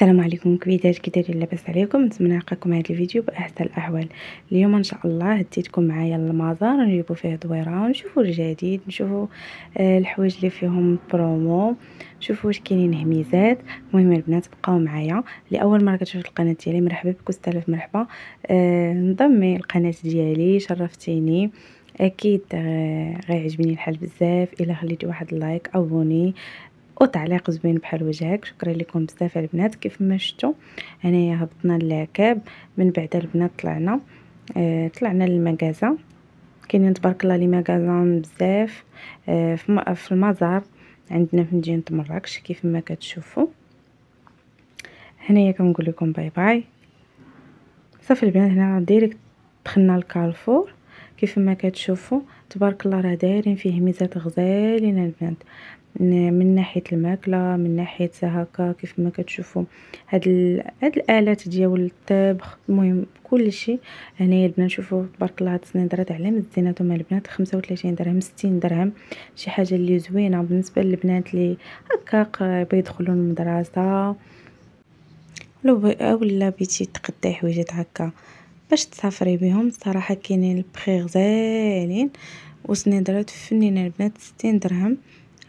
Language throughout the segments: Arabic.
السلام عليكم كبيدات كي دايرين لاباس عليكم نتمنى نلقاكم هذا الفيديو باحسن الاحوال اليوم ان شاء الله هديتكم معايا للمزار نجيبو فيه دويره ونشوفو الجديد نشوفو آه، الحوايج اللي فيهم برومو نشوفو واش كاينين هميزات المهم البنات بقاو معايا لاول مره كتشوف القناه ديالي مرحبا بك الف مرحبا أه انضمي القناه ديالي شرفتيني اكيد آه، غيعجبني الحال بزاف الا خليتي واحد اللايك ابوني وتعليق زوين بحال وجهك شكرا لكم بزاف البنات كيف ما شفتوا هنايا هبطنا للعكاب من بعد البنات طلعنا آه طلعنا للمغازه كاينين تبارك الله لي مغازان بزاف آه في, المزار عندنا في مدينه مراكش كيف ما كتشوفوا هنايا كنقول لكم باي باي صافي البنات هنا ديريكت دخلنا لكالفور كيف ما كتشوفوا تبارك الله راه دايرين فيه ميزات غزالين البنات من ناحيه الماكله من ناحيه هكا كيف ما كتشوفوا هاد ال... هاد الالات ديال الطبخ المهم كل شيء هنايا البنات شوفوا تبارك الله هاد السنيدرات على مزيناتهم البنات 35 درهم 60 درهم شي حاجه اللي زوينه بالنسبه للبنات اللي هكا قريب يدخلوا المدرسه لو ولا بيتي تقدي حويجات هكا باش تسافري بهم صراحه كاينين البخي غزالين وسنيدرات فنينه البنات ستين درهم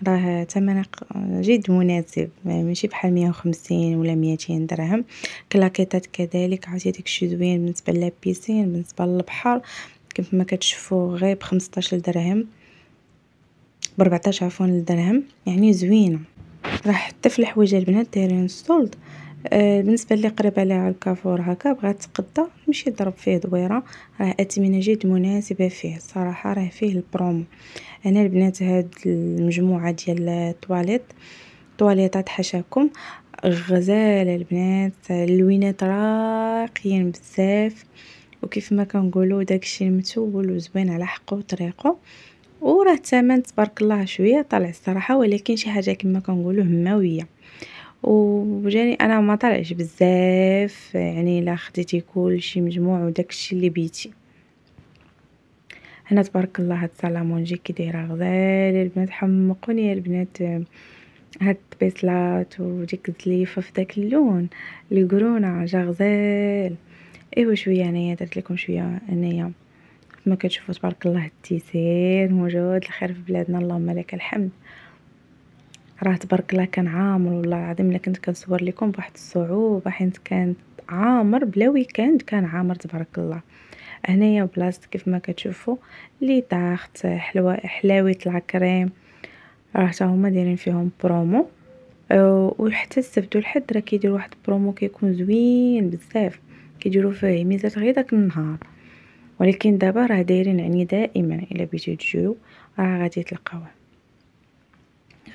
راه ثمن جد مناسب يعني ماشي بحال مية وخمسين ولا ميتين درهم كلاكيطات كذلك عرفتي داكشي زوين بالنسبه للبيسين بالنسبه للبحر كيف ما كتشوفوا غير ب درهم بربعطاش عفوا درهم يعني زوينه راه حتى في الحوايج البنات دايرين سولد آه، بالنسبه اللي قريب عليها الكافور هكا بغات تقضى نمشي نضرب فيه دويره راه اثمنه جد مناسبه فيه الصراحه راه فيه البرومو هنا البنات هاد المجموعه ديال التواليت تواليطات حشاكم غزال البنات اللوينات راقيين بزاف وكيف ما كنقولوا داكشي المتول وزوين على حقه وطريقه وراه الثمن تبارك الله شويه طالع الصراحه ولكن شي حاجه كما كنقولوا هماويه وجاني انا ما طلعش بزاف يعني لا خديتي كلشي مجموع وداكشي اللي بيتي هنا تبارك الله هاد السلامونجي كي دايره غزال البنات حمقوني البنات هاد البيسلات وديك الزليفه في داك اللون الكرونه جا غزال ايوا شويه انايا درت لكم شويه انايا كما كتشوفوا تبارك الله التيسير موجود الخير في بلادنا اللهم لك الحمد راه تبارك الله كان عامر والله العظيم الا كنت كنصور لكم بواحد الصعوبه حيت كان عامر بلا ويكاند كان عامر تبارك الله هنايا بلاصه كيف ما كتشوفوا لي طاخت حلوى حلاوه العكريم راه حتى هما دايرين فيهم برومو وحتى السبت والحد راه كيديروا واحد برومو كيكون زوين بزاف كيديروا فيه ميزات غير داك النهار ولكن دابا راه دايرين عني دائما الا بغيتو تجيو راه غادي تلقاوه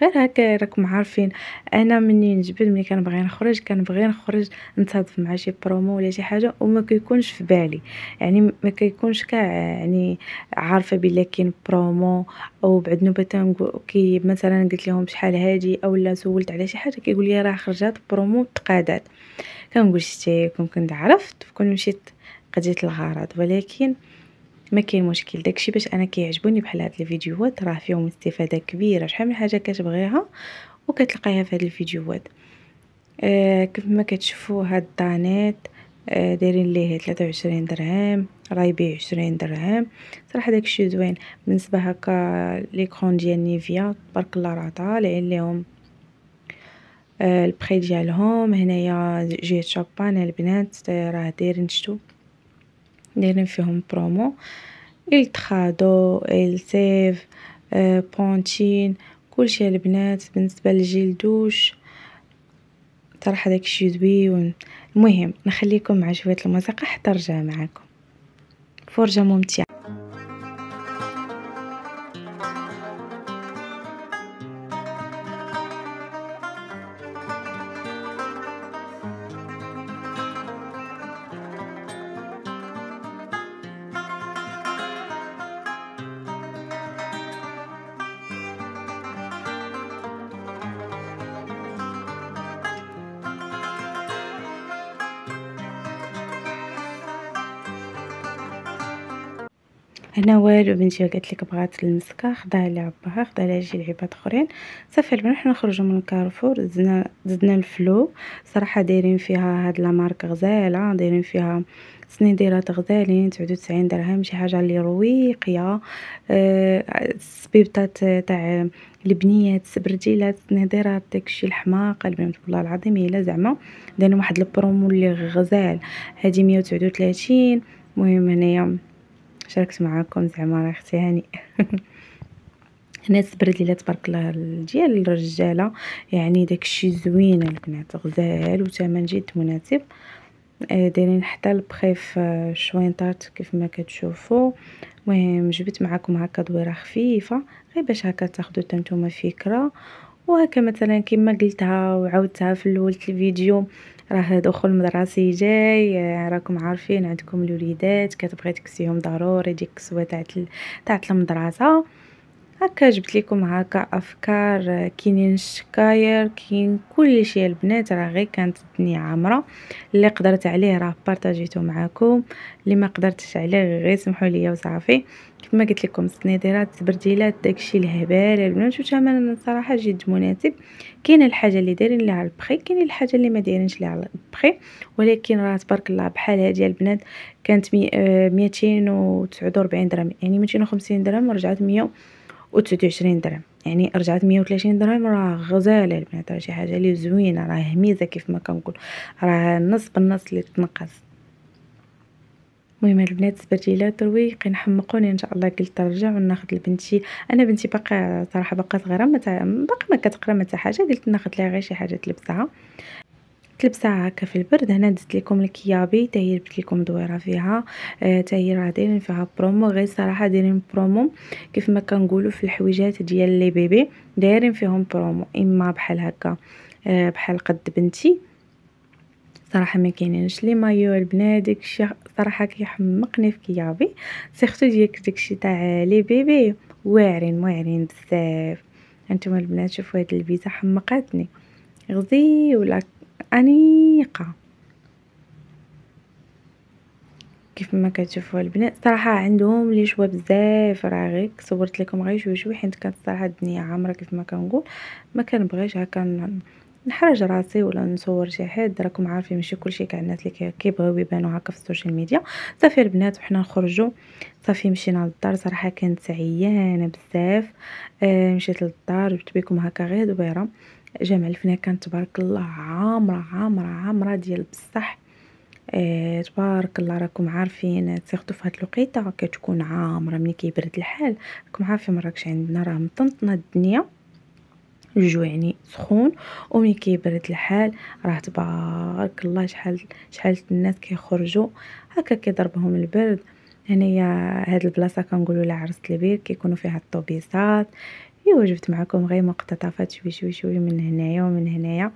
غير هكا راكم عارفين انا منين جبل ملي كنبغي نخرج كنبغي نخرج نتصادف مع شي برومو ولا شي حاجه وما كيكونش في بالي يعني ما كيكونش كاع يعني عارفه بلي كاين برومو او بعد نوبه كي مثلا قلت لهم شحال هادي اولا سولت على شي حاجه كيقول لي راه خرجات برومو تقادات كنقول شتي كون كنت عرفت كون مشيت قضيت الغرض ولكن ما كاين مشكل داكشي باش انا كيعجبوني بحال هاد الفيديوهات راه فيهم استفاده كبيره شحال من حاجه كتبغيها وكتلقايها في هاد الفيديوهات آه كيف ما كتشوفوا هاد الدانيت آه دايرين ليه 23 درهم راه يبيع 20 درهم صراحه داكشي زوين بالنسبه هكا ليكرون ديال نيفيا تبارك الله راه طالعين ليهم آه البخي ديالهم هنايا جهه شابان البنات راه دايرين شتو دايرين فيهم برومو التخادو السيف آه بونتين كلشي البنات بالنسبه للجيل دوش صراحه داكشي زوين المهم نخليكم مع شويه الموسيقى حتى نرجع معكم فرجه ممتعه هنا والو بنتي قالت لك بغات المسكه خداها اللي عباها خداها لها شي لعيبات اخرين صافي البنات حنا خرجوا من كارفور زدنا زدنا الفلو صراحه دايرين فيها هاد لا مارك غزاله دايرين فيها سنيديرات غزالين تسعود وتسعين درهم شي حاجه اللي رويقيه أه تاع البنيات السبرجيلات النضيرات داكشي الحماق البنات والله العظيم الا زعما دايرين واحد البرومو اللي غزال هذه 139 المهم هنايا شاركت معاكم زعما راه اختي هاني هنا الزبرد تبارك الله ديال الرجاله يعني داكشي زوين البنات غزال وثمن جد مناسب آه، دايرين حتى البخيف آه، شوينطات كيف ما كتشوفوا المهم جبت معكم هكا دويره خفيفه غير باش هكا تاخذوا نتوما فكره وهكا مثلا كما قلتها وعاودتها في الاول الفيديو راه دخول مدرسي جاي آه، راكم عارفين عندكم الوليدات كتبغي تكسيهم ضروري ديك الكسوه تاع تاعت المدرسه هكا جبت لكم هكا افكار كاينين الشكاير كاين كل شيء البنات راه غير كانت الدنيا عامره اللي قدرت عليه راه بارطاجيتو معكم اللي ما قدرتش عليه غير سمحوا لي وصافي كما قلت لكم السنيدرات التبرديلات داكشي الهبال البنات وثمن صراحه جد مناسب كاين الحاجه اللي دايرين ليها البخي كاين الحاجه اللي ما دايرينش ليها البخي ولكن راه تبارك الله بحال هذه البنات كانت 249 آه، درهم يعني 250 درهم ورجعت 100 وتسعة وعشرين درهم يعني رجعت مية وثلاثين درهم راه غزاله البنات راه شي حاجه لي زوينه راه هميزه كيف ما كنقول راه نص بالنص اللي تنقص المهم البنات تروي رويقين حمقوني ان شاء الله قلت نرجع وناخذ لبنتي انا بنتي باقا صراحه باقا صغيره ما باقا ما كتقرا ما حاجه قلت ناخذ لها غير شي حاجه تلبسها تلبسها ساعه هكا في البرد هنا دزت لكم الكيابي تا هي جبت لكم دويره فيها آه، تا هي راه دايرين فيها برومو غير صراحه دايرين برومو كيف ما كنقولوا في الحويجات ديال لي بيبي دايرين فيهم برومو اما بحال هكا آه، بحال قد بنتي صراحه ما كاينينش لي مايو البنات داكشي صراحه كيحمقني في كيابي سيختو ديك داكشي تاع لي بيبي واعرين واعرين بزاف انتم البنات شوفوا هاد البيزا حمقاتني غزي ولا أنيقة كيف ما كتشوفوا البنات صراحه عندهم لي شوا بزاف راه غير صورت لكم غير شوي شوي حيت كانت صراحه الدنيا عامره كيف ما كنقول ما كنبغيش هكا نحرج راسي ولا نصور شي حد راكم عارفين ماشي كلشي كاع الناس اللي كيبغيو يبانوا هكا في السوشيال ميديا صافي البنات وحنا نخرجوا صافي مشينا للدار صراحه كانت عيانه بزاف آه، مشيت للدار جبت بكم هكا غير دويره جامع الفنا كانت تبارك الله عامره عامره عامره ديال بصح آه، تبارك الله راكم عارفين سيغتو فهاد الوقيته كتكون عامره ملي كيبرد الحال راكم عارفين مراكش عندنا راه مطنطنه الدنيا الجو يعني سخون وملي كيبرد الحال راه تبارك الله شحال شحال الناس كيخرجوا هكا كيضربهم البرد هنايا هاد البلاصه كنقولوا لها عرس البير كيكونوا فيها الطوبيسات ايوا جبت معكم غير مقتطفات شوي شوي شوي من هنايا ومن هنايا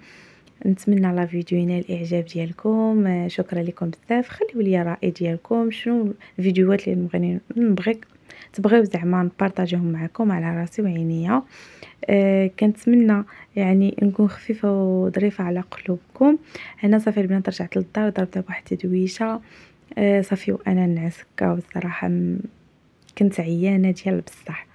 نتمنى لا فيديو ينال الاعجاب ديالكم آه، شكرا لكم بزاف خليو لي الراي ديالكم شنو الفيديوهات اللي نبغي نبغي تبغيو زعما نبارطاجيهم معكم على راسي وعينيا أه كنتمنى يعني نكون خفيفه وظريفه على قلوبكم هنا صافي البنات رجعت للدار ضربت بواحد التدويشه أه صافي وانا نعس الصراحه كنت عيانه ديال بصح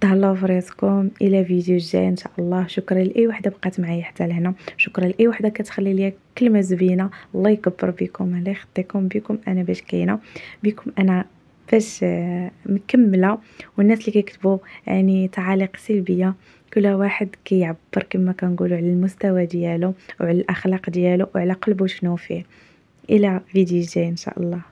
تهلاو فريسكم الى فيديو جاي ان شاء الله شكرا لاي وحده بقات معايا حتى لهنا شكرا لاي وحده كتخلي لي كلمه زوينه الله يكبر بكم الله يخطيكم بكم انا باش كاينه بكم انا فاش آه، مكمله والناس اللي كيكتبوا يعني تعاليق سلبيه كل واحد كيعبر كما كنقولوا على المستوى ديالو وعلى الاخلاق ديالو وعلى قلبه شنو فيه الى فيديو جاي ان شاء الله